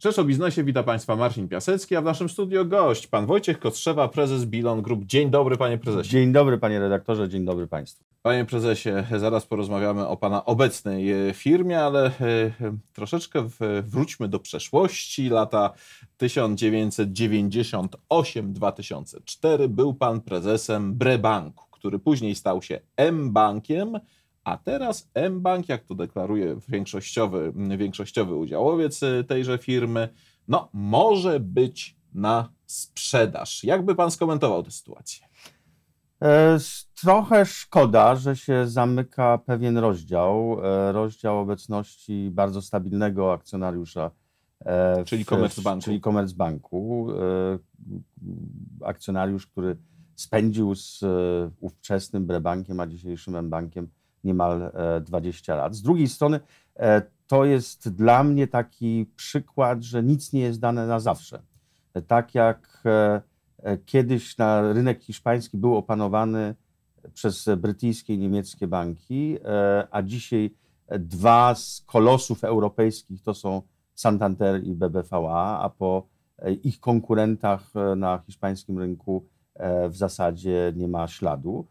Rzecz o biznesie, witam Państwa Marcin Piasecki, a w naszym studio gość, pan Wojciech Kostrzewa, prezes Bilon Group. Dzień dobry, panie prezesie. Dzień dobry, panie redaktorze, dzień dobry państwu. Panie prezesie, zaraz porozmawiamy o pana obecnej e, firmie, ale e, troszeczkę wróćmy do przeszłości. Lata 1998-2004 był pan prezesem Brebanku, który później stał się M-Bankiem, a teraz M-bank, jak to deklaruje większościowy, większościowy udziałowiec y, tejże firmy, no może być na sprzedaż. Jakby pan skomentował tę sytuację? E, trochę szkoda, że się zamyka pewien rozdział, e, rozdział obecności bardzo stabilnego akcjonariusza. E, w, czyli Commerzbanku. Czyli Commerzbanku. Akcjonariusz, który spędził z ówczesnym Brebankiem, a dzisiejszym M-Bankiem niemal 20 e, lat. Z drugiej strony e, to jest dla mnie taki przykład, że nic nie jest dane na zawsze. Tak jak e, kiedyś na rynek hiszpański był opanowany przez brytyjskie i niemieckie banki, a dzisiaj dwa z kolosów europejskich to są Santander i BBVA, a po ich konkurentach na hiszpańskim rynku w zasadzie nie ma śladu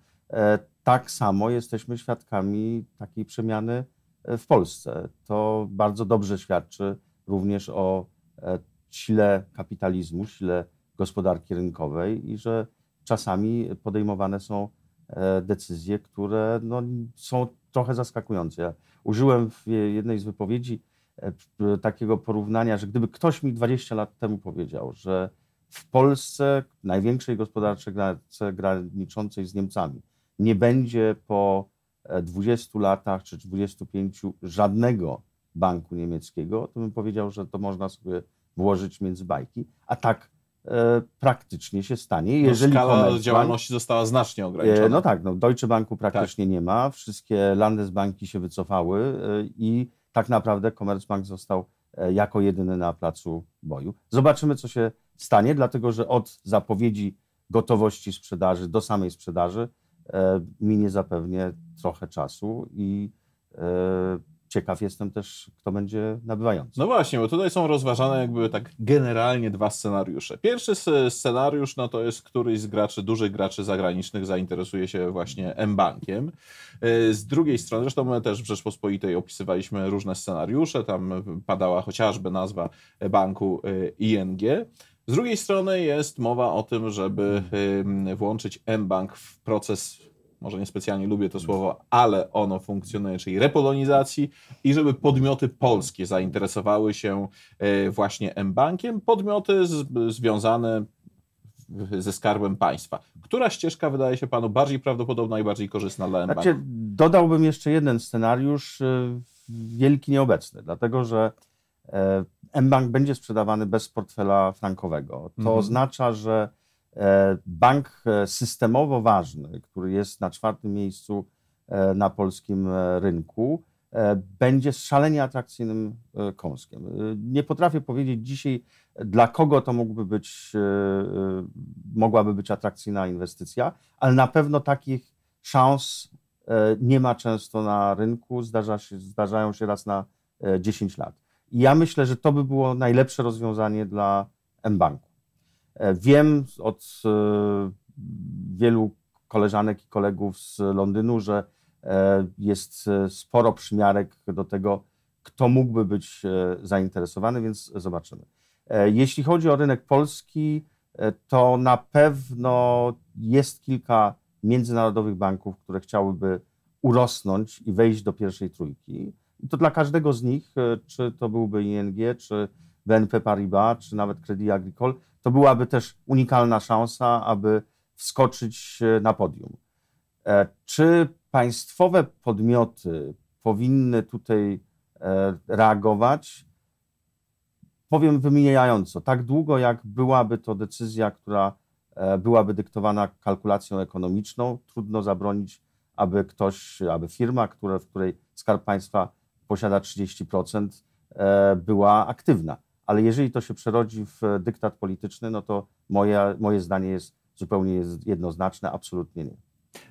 tak samo jesteśmy świadkami takiej przemiany e, w Polsce. To bardzo dobrze świadczy również o e, sile kapitalizmu, sile gospodarki rynkowej i że czasami podejmowane są e, decyzje, które no, są trochę zaskakujące. Ja użyłem w jednej z wypowiedzi takiego porównania, że gdyby ktoś mi 20 lat temu powiedział, że w Polsce, największej gospodarce graniczącej z Niemcami, nie będzie po 20 e, latach czy 25 żadnego banku niemieckiego, to bym powiedział, że to można sobie włożyć między bajki, a tak e, praktycznie się stanie. No, jeżeli no, skala działalności została znacznie ograniczona. E, no tak, no, Deutsche Banku praktycznie tak. nie ma, wszystkie Landesbanki się wycofały e, i tak naprawdę Commerzbank został e, jako jedyny na placu boju. Zobaczymy, co się stanie, dlatego że od zapowiedzi gotowości sprzedaży do samej sprzedaży E, minie zapewnie trochę czasu i e, ciekaw jestem też, kto będzie nabywający. No właśnie, bo tutaj są rozważane jakby tak generalnie dwa scenariusze. Pierwszy scenariusz no to jest któryś z graczy, dużych graczy zagranicznych zainteresuje się właśnie M-Bankiem. E, z drugiej strony, zresztą my też w Rzeczpospolitej opisywaliśmy różne scenariusze, tam padała chociażby nazwa banku ING. Z drugiej strony jest mowa o tym, żeby włączyć mBank w proces, może niespecjalnie lubię to słowo, ale ono funkcjonuje, czyli repolonizacji i żeby podmioty polskie zainteresowały się y, właśnie mBankiem, podmioty związane ze skarbem państwa. Która ścieżka wydaje się panu bardziej prawdopodobna i bardziej korzystna dla mBanku? Znaczy, dodałbym jeszcze jeden scenariusz y, wielki nieobecny, dlatego że E, mBank będzie sprzedawany bez portfela frankowego. To mhm. oznacza, że e, bank e, systemowo ważny, który jest na czwartym miejscu na polskim rynku, będzie szalenie atrakcyjnym kąskiem. Nie potrafię powiedzieć dzisiaj, dla kogo to mógłby być, mogłaby być atrakcyjna inwestycja, ale na pewno takich szans nie ma często na rynku, Zdarza się, zdarzają się raz na 10 lat. I ja myślę, że to by było najlepsze rozwiązanie dla mBanku. E, wiem od e, wielu koleżanek i kolegów z Londynu, że e, jest sporo przymiarek do tego, kto mógłby być zainteresowany, więc zobaczymy. Jeśli chodzi o rynek polski, to na pewno jest kilka międzynarodowych banków, które chciałyby urosnąć i wejść do pierwszej trójki to dla każdego z nich, e, czy to byłby ING, czy BNP Paribas, czy nawet Credit Agricole, to byłaby też unikalna szansa, aby wskoczyć e, na podium. E, czy państwowe podmioty powinny tutaj reagować? Powiem wymijająco, tak długo jak byłaby to decyzja, która byłaby dyktowana kalkulacją ekonomiczną, trudno zabronić, aby ktoś, aby firma, które, w której Skarb Państwa posiada 30%, e, była aktywna. Ale jeżeli to się przerodzi w dyktat polityczny, no to moje, moje zdanie jest zupełnie jednoznaczne, absolutnie nie.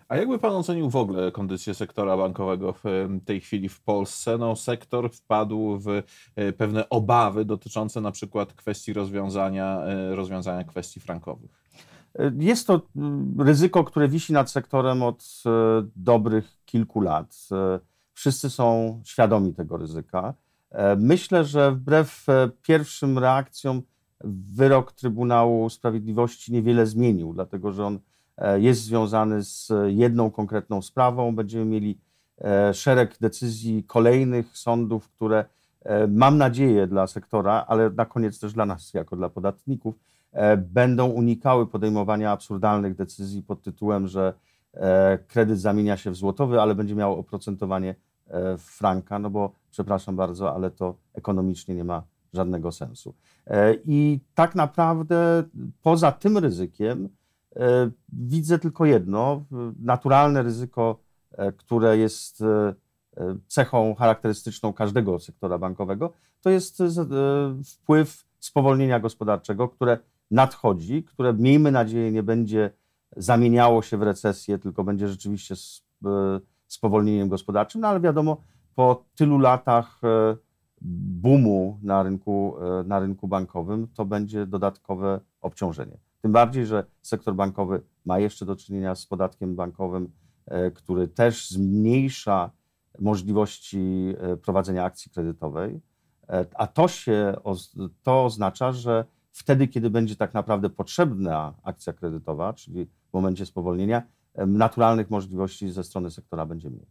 A jakby pan ocenił w ogóle kondycję sektora bankowego w tej chwili w Polsce? No, sektor wpadł w e, pewne obawy dotyczące na przykład kwestii rozwiązania, e, rozwiązania kwestii frankowych. Jest to mm, ryzyko, które wisi nad sektorem od dobrych kilku lat wszyscy są świadomi tego ryzyka. E, myślę, że wbrew e, pierwszym reakcjom wyrok Trybunału Sprawiedliwości niewiele zmienił, dlatego że on e, jest związany z jedną konkretną sprawą. Będziemy mieli szereg decyzji kolejnych sądów, które mam nadzieję dla sektora, ale na koniec też dla nas, jako dla podatników, będą unikały podejmowania absurdalnych decyzji pod tytułem, że E, kredyt zamienia się w złotowy, ale będzie miał oprocentowanie e, franka, no bo przepraszam bardzo, ale to ekonomicznie nie ma żadnego sensu. E, I tak naprawdę poza tym ryzykiem widzę tylko jedno, naturalne ryzyko, które jest cechą charakterystyczną każdego sektora bankowego, to jest wpływ spowolnienia gospodarczego, które nadchodzi, które miejmy nadzieję nie będzie zamieniało się w recesję, tylko będzie rzeczywiście z, e, spowolnieniem gospodarczym, no ale wiadomo, po tylu latach e, boomu na rynku, e, na rynku bankowym to będzie dodatkowe obciążenie. Tym bardziej, że sektor bankowy ma jeszcze do czynienia z podatkiem bankowym, który też zmniejsza możliwości prowadzenia akcji kredytowej, a to się to oznacza, że wtedy, kiedy będzie tak naprawdę potrzebna akcja kredytowa, czyli w momencie spowolnienia, naturalnych możliwości ze strony sektora będzie mniej.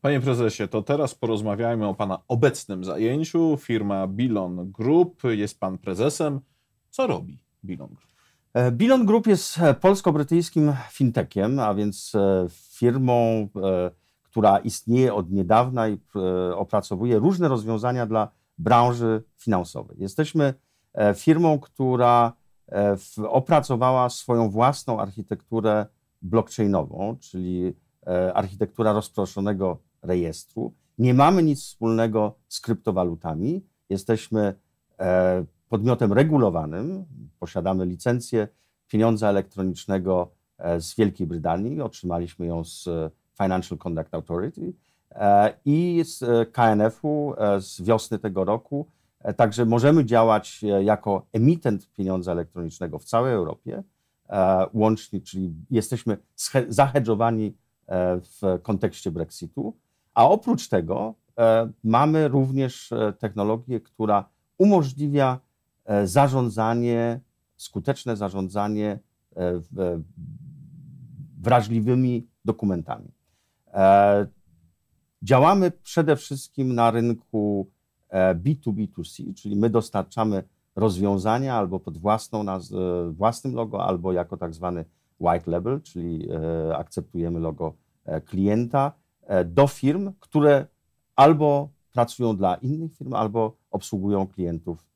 Panie prezesie, to teraz porozmawiajmy o pana obecnym zajęciu. Firma Bilon Group, jest pan prezesem. Co robi Bilon Group? E, Bilon Group jest e, polsko-brytyjskim fintechiem, a więc e, firmą, która istnieje od niedawna i opracowuje różne rozwiązania dla branży finansowej. Jesteśmy E, firmą, która e, opracowała swoją własną architekturę blockchainową, czyli e, architektura rozproszonego rejestru. Nie mamy nic wspólnego z kryptowalutami. Jesteśmy podmiotem regulowanym, posiadamy licencję pieniądza elektronicznego z Wielkiej Brytanii, otrzymaliśmy ją z Financial Conduct Authority i z KNF-u z wiosny tego roku E, także możemy działać e, jako emitent pieniądza elektronicznego w całej Europie, e, łącznie, czyli jesteśmy zahedżowani w kontekście Brexitu. A oprócz tego mamy również technologię, która umożliwia zarządzanie, skuteczne zarządzanie wrażliwymi dokumentami. Działamy przede wszystkim na rynku E, B2B2C, czyli my dostarczamy rozwiązania albo pod własną naz- e, własnym logo, albo jako tak zwany white label, czyli e, akceptujemy logo klienta do firm, które albo pracują dla innych firm, albo obsługują klientów,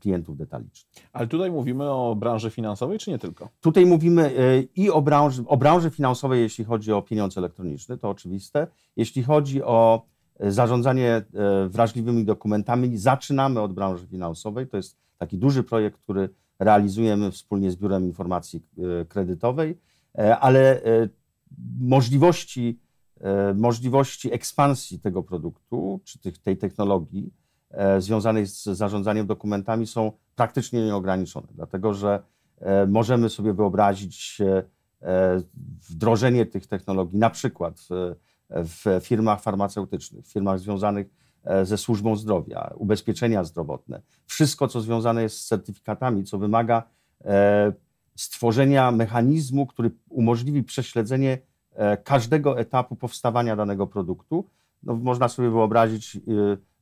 klientów detalicznych. Ale tutaj mówimy o branży finansowej, czy nie tylko? Tutaj mówimy i o branży, o branży finansowej, jeśli chodzi o pieniądze elektroniczne, to oczywiste. Jeśli chodzi o zarządzanie e, wrażliwymi dokumentami. Zaczynamy od branży finansowej. To jest taki duży projekt, który realizujemy wspólnie z Biurem Informacji e, Kredytowej, e, ale możliwości, możliwości ekspansji tego produktu czy tej technologii związanej z zarządzaniem dokumentami są praktycznie nieograniczone, dlatego że możemy sobie wyobrazić wdrożenie tych technologii na przykład w w firmach farmaceutycznych, w firmach związanych e, ze służbą zdrowia, ubezpieczenia zdrowotne, wszystko co związane jest z certyfikatami, co wymaga e, stworzenia mechanizmu, który umożliwi prześledzenie e, każdego etapu powstawania danego produktu. No, można sobie wyobrazić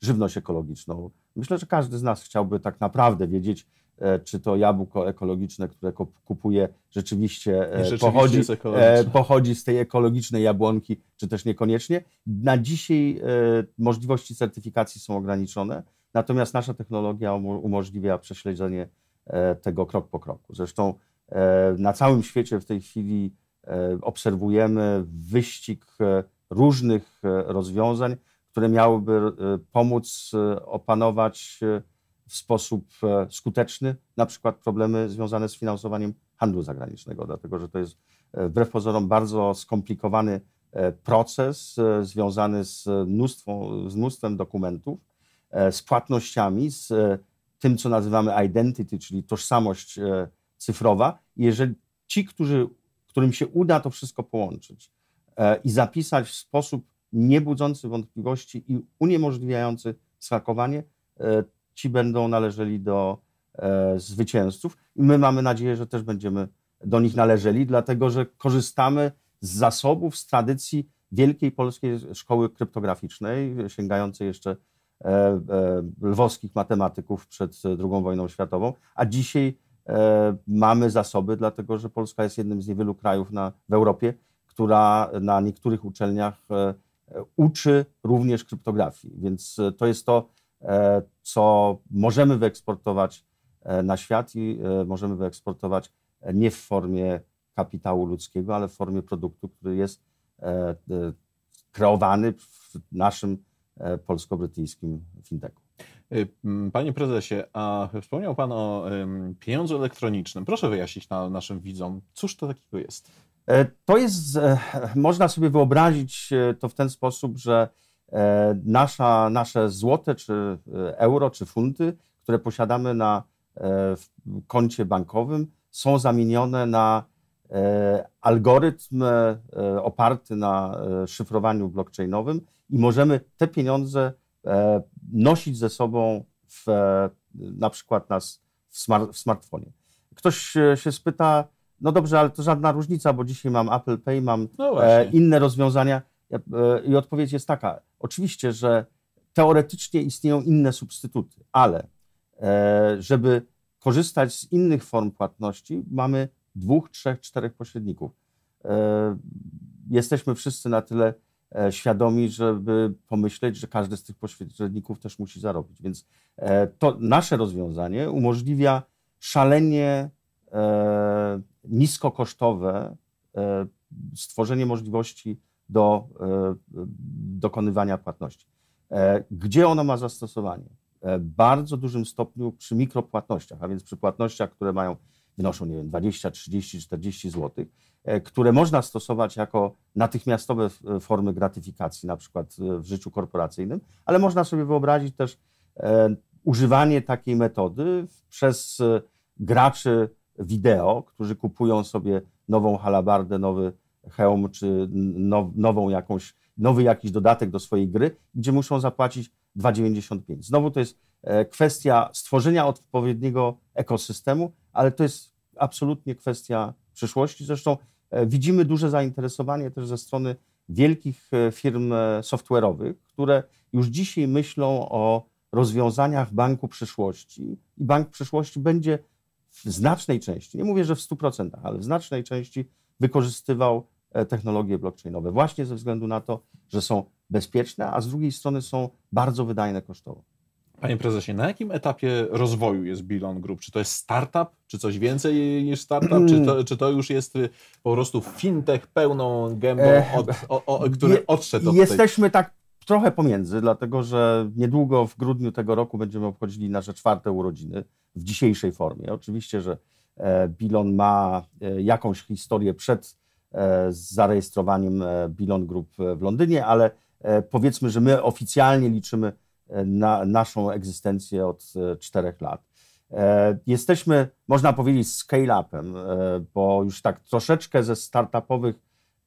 żywność ekologiczną. Myślę, że każdy z nas chciałby tak naprawdę wiedzieć, E, czy to jabłko ekologiczne, które kupuje, rzeczywiście, e, rzeczywiście pochodzi, e, pochodzi z tej ekologicznej jabłonki, czy też niekoniecznie. Na dzisiaj możliwości certyfikacji są ograniczone, natomiast nasza technologia umożliwia prześledzenie tego krok po kroku. Zresztą na całym świecie w tej chwili obserwujemy wyścig różnych rozwiązań, które miałyby pomóc opanować w sposób e, skuteczny, na przykład problemy związane z finansowaniem handlu zagranicznego, dlatego że to jest e, wbrew pozorom bardzo skomplikowany e, proces związany z, mnóstwo, z mnóstwem dokumentów, z płatnościami, z tym, co nazywamy identity, czyli tożsamość cyfrowa. Jeżeli ci, którzy, którym się uda to wszystko połączyć i zapisać w sposób niebudzący wątpliwości i uniemożliwiający schakowanie, ci będą należeli do e, zwycięzców. I my mamy nadzieję, że też będziemy do nich należeli, dlatego że korzystamy z zasobów, z tradycji wielkiej polskiej szkoły kryptograficznej, sięgającej jeszcze e, e, lwowskich matematyków przed II e, wojną światową, a dzisiaj e, mamy zasoby, dlatego że Polska jest jednym z niewielu krajów na, w Europie, która na niektórych uczelniach e, uczy również kryptografii. Więc to jest to, E, co możemy wyeksportować e, na świat i e, możemy wyeksportować nie w formie kapitału ludzkiego, ale w formie produktu, który jest kreowany w naszym polsko-brytyjskim fintechu. Panie prezesie, a wspomniał Pan o pieniądzu elektronicznym. Proszę wyjaśnić na naszym widzom, cóż to takiego jest? To jest, można sobie wyobrazić to w ten sposób, że E, nasza, nasze złote, czy e, euro, czy funty, które posiadamy na e, koncie bankowym, są zamienione na algorytm oparty na szyfrowaniu blockchainowym i możemy te pieniądze nosić ze sobą w, na przykład nas w, smart, w smartfonie. Ktoś się spyta, no dobrze, ale to żadna różnica, bo dzisiaj mam Apple Pay, mam no inne rozwiązania. E, I odpowiedź jest taka. Oczywiście, że teoretycznie istnieją inne substytuty, ale e, żeby korzystać z innych form płatności, mamy dwóch, trzech, czterech pośredników. E, jesteśmy wszyscy na tyle świadomi, żeby pomyśleć, że każdy z tych pośredników też musi zarobić. Więc to nasze rozwiązanie umożliwia szalenie niskokosztowe stworzenie możliwości do e, dokonywania płatności. E, gdzie ono ma zastosowanie? E, bardzo dużym stopniu przy mikropłatnościach, a więc przy płatnościach, które mają wynoszą, nie wiem, 20, 30, 40 zł, które można stosować jako natychmiastowe formy gratyfikacji, na przykład w życiu korporacyjnym, ale można sobie wyobrazić też używanie takiej metody przez graczy wideo, którzy kupują sobie nową halabardę, nowy hełm czy now, nową jakąś, nowy jakiś dodatek do swojej gry, gdzie muszą zapłacić 2,95. Znowu to jest e, kwestia stworzenia odpowiedniego ekosystemu, ale to jest absolutnie kwestia przyszłości. Zresztą e, widzimy duże zainteresowanie też ze strony wielkich e, firm software'owych, które już dzisiaj myślą o rozwiązaniach banku przyszłości i bank przyszłości będzie w znacznej części, nie mówię, że w 100%, ale w znacznej części wykorzystywał e, technologie blockchainowe właśnie ze względu na to, że są bezpieczne, a z drugiej strony są bardzo wydajne kosztowo. Panie prezesie, na jakim etapie rozwoju jest Bilon Group? Czy to jest startup, czy coś więcej niż startup, czy to, czy to już jest y, po prostu fintech pełną gębą, e, od, o, o, który je, odszedł od Jesteśmy tak trochę pomiędzy, dlatego że niedługo w grudniu tego roku będziemy obchodzili nasze czwarte urodziny w dzisiejszej formie. Oczywiście, że E, Bilon ma e, jakąś historię przed e, zarejestrowaniem Bilon Group w Londynie, ale powiedzmy, że my oficjalnie liczymy na naszą egzystencję od czterech lat. Jesteśmy, można powiedzieć, scale-upem, bo już tak troszeczkę ze startupowych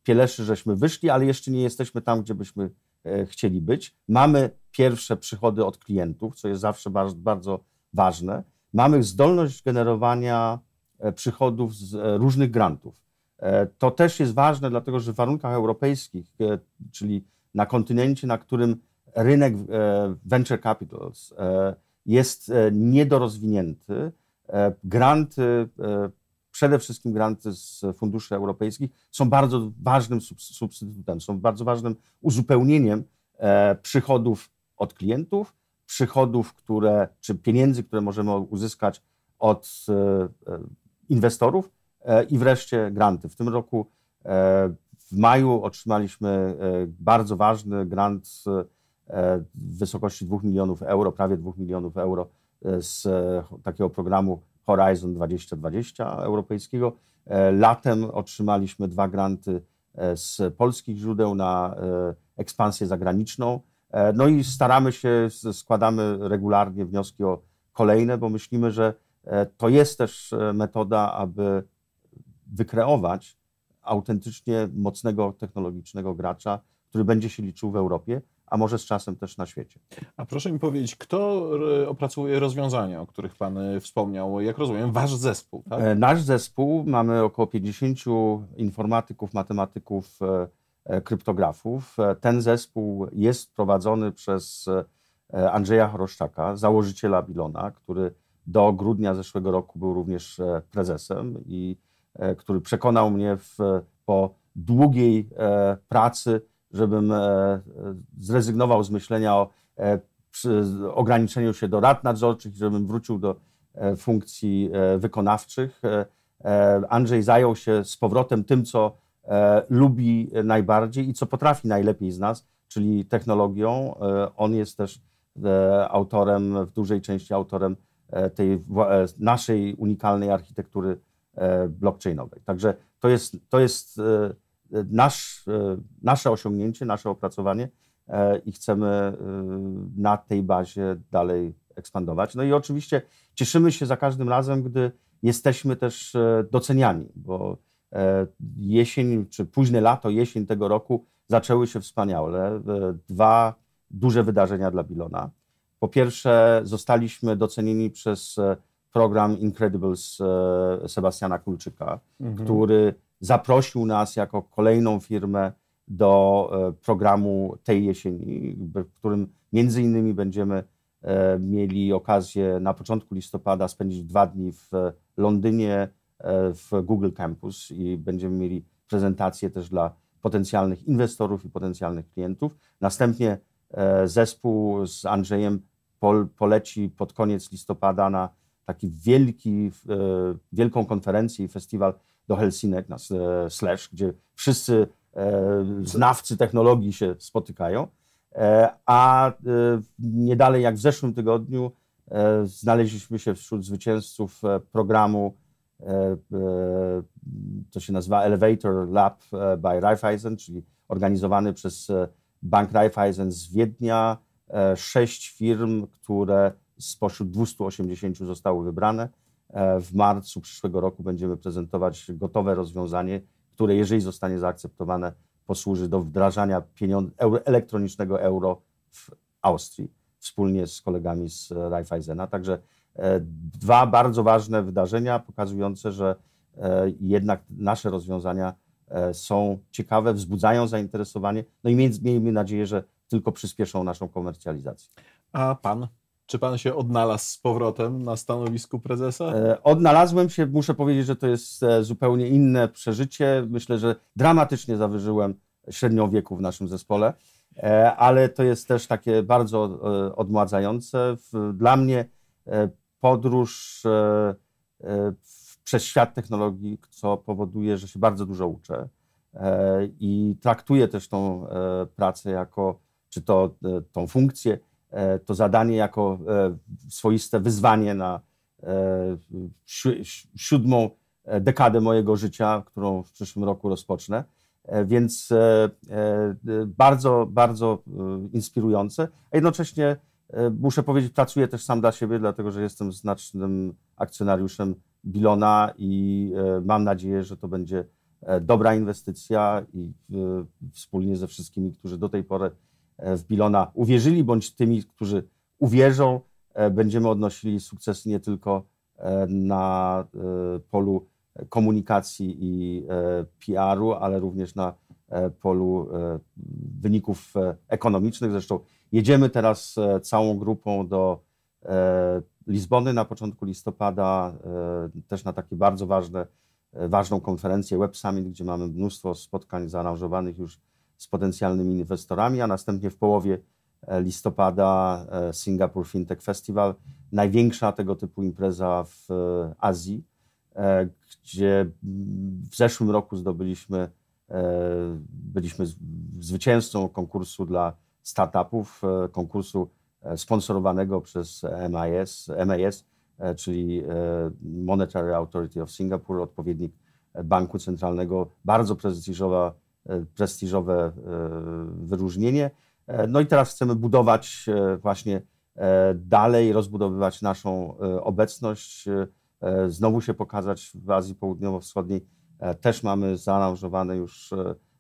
pieleszy żeśmy wyszli, ale jeszcze nie jesteśmy tam, gdzie byśmy chcieli być. Mamy pierwsze przychody od klientów, co jest zawsze bardzo, bardzo ważne. Mamy zdolność generowania E, przychodów z e, różnych grantów. E, to też jest ważne, dlatego że w warunkach europejskich, czyli na kontynencie, na którym rynek venture capitals jest niedorozwinięty, granty, przede wszystkim granty z funduszy europejskich, są bardzo ważnym substytutem, są bardzo ważnym uzupełnieniem przychodów od klientów, przychodów, które, czy pieniędzy, które możemy uzyskać od inwestorów e, i wreszcie granty. W tym roku e, w maju otrzymaliśmy e, bardzo ważny grant w wysokości 2 milionów euro, prawie 2 milionów euro z takiego programu Horizon 2020 europejskiego. Latem otrzymaliśmy dwa granty z polskich źródeł na ekspansję zagraniczną. No i staramy się, składamy regularnie wnioski o kolejne, bo myślimy, że E, to jest też e, metoda, aby wykreować autentycznie mocnego technologicznego gracza, który będzie się liczył w Europie, a może z czasem też na świecie. A proszę mi powiedzieć, kto e, opracowuje rozwiązania, o których Pan wspomniał? Jak rozumiem, Wasz zespół, tak? Nasz zespół, mamy około 50 informatyków, matematyków, kryptografów. Ten zespół jest prowadzony przez Andrzeja Choroszczaka, założyciela Bilona, który do grudnia zeszłego roku był również e, prezesem i e, który przekonał mnie w, e, po długiej pracy, żebym zrezygnował z myślenia o ograniczeniu się do rad nadzorczych, żebym wrócił do funkcji wykonawczych. Andrzej zajął się z powrotem tym, co lubi najbardziej i co potrafi najlepiej z nas, czyli technologią. On jest też autorem, w dużej części autorem E, tej e, naszej unikalnej architektury e, blockchainowej. Także to jest, to jest nasz, nasze osiągnięcie, nasze opracowanie i chcemy na tej bazie dalej ekspandować. No i oczywiście cieszymy się za każdym razem, gdy jesteśmy też doceniani, bo jesień czy późne lato, jesień tego roku zaczęły się wspaniale. Dwa duże wydarzenia dla Bilona. Po pierwsze, zostaliśmy docenieni przez e, program Incredibles e, Sebastiana Kulczyka, mhm. który zaprosił nas jako kolejną firmę do e, programu tej jesieni, w którym między innymi będziemy mieli okazję na początku listopada spędzić dwa dni w Londynie w Google Campus i będziemy mieli prezentację też dla potencjalnych inwestorów i potencjalnych klientów. Następnie zespół z Andrzejem poleci pod koniec listopada na taki wielki, e, wielką konferencję i festiwal do Helsinek na e, Slash, gdzie wszyscy e, znawcy technologii się spotykają. A nie dalej jak w zeszłym tygodniu znaleźliśmy się wśród zwycięzców programu, to się nazywa Elevator Lab by Raiffeisen, czyli organizowany przez Bank Raiffeisen z Wiednia, E, sześć firm, które spośród 280 zostały wybrane. E, w marcu przyszłego roku będziemy prezentować gotowe rozwiązanie, które jeżeli zostanie zaakceptowane, posłuży do wdrażania pieniądze, elektronicznego euro w Austrii wspólnie z kolegami z Raiffeisena. Także e, dwa bardzo ważne wydarzenia pokazujące, że jednak nasze rozwiązania są ciekawe, wzbudzają zainteresowanie. No i miejmy nadzieję, że tylko przyspieszą naszą komercjalizację. A pan? Czy pan się odnalazł z powrotem na stanowisku prezesa? E, odnalazłem się, muszę powiedzieć, że to jest e, zupełnie inne przeżycie. Myślę, że dramatycznie zawyżyłem średnią wieku w naszym zespole, e, ale to jest też takie bardzo odmładzające. Dla mnie podróż przez świat technologii, co powoduje, że się bardzo dużo uczę i traktuję też tą pracę jako czy to e, tą funkcję, e, to zadanie jako e, swoiste wyzwanie na siódmą dekadę mojego życia, którą w przyszłym roku rozpocznę. Więc bardzo, bardzo inspirujące, a jednocześnie muszę powiedzieć, pracuję też sam dla siebie, dlatego że jestem znacznym akcjonariuszem Bilona i mam nadzieję, że to będzie dobra inwestycja i wspólnie ze wszystkimi, którzy do tej pory w Bilona uwierzyli, bądź tymi, którzy uwierzą, e, będziemy odnosili sukcesy nie tylko e, na e, polu komunikacji i PR-u, ale również na polu wyników ekonomicznych. Zresztą jedziemy teraz całą grupą do Lizbony na początku listopada, też na takie bardzo ważne, ważną konferencję Web Summit, gdzie mamy mnóstwo spotkań zaaranżowanych już z potencjalnymi inwestorami, a następnie w połowie e, listopada e, Singapore Fintech Festival, największa tego typu impreza w e, Azji, gdzie w zeszłym roku zdobyliśmy, byliśmy zwycięzcą konkursu dla startupów, konkursu sponsorowanego przez MIS, MAS, czyli Monetary Authority of Singapore, odpowiednik Banku Centralnego, bardzo prestiżowa E, prestiżowe e, wyróżnienie. E, no i teraz chcemy budować właśnie dalej, rozbudowywać naszą obecność, znowu się pokazać w Azji Południowo-Wschodniej. Też mamy zaaranżowane już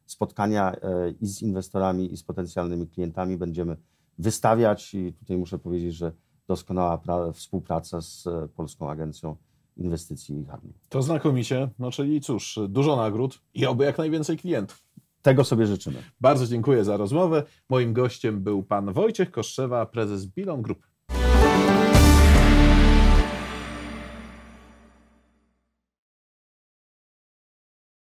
spotkania i z inwestorami, i z potencjalnymi klientami. Będziemy wystawiać i tutaj muszę powiedzieć, że doskonała współpraca z Polską Agencją Inwestycji i Handlu. To znakomicie. No czyli cóż, dużo nagród i oby jak najwięcej klientów. Tego sobie życzymy. Bardzo dziękuję za rozmowę. Moim gościem był pan Wojciech Koszczewa, prezes Bilon Group.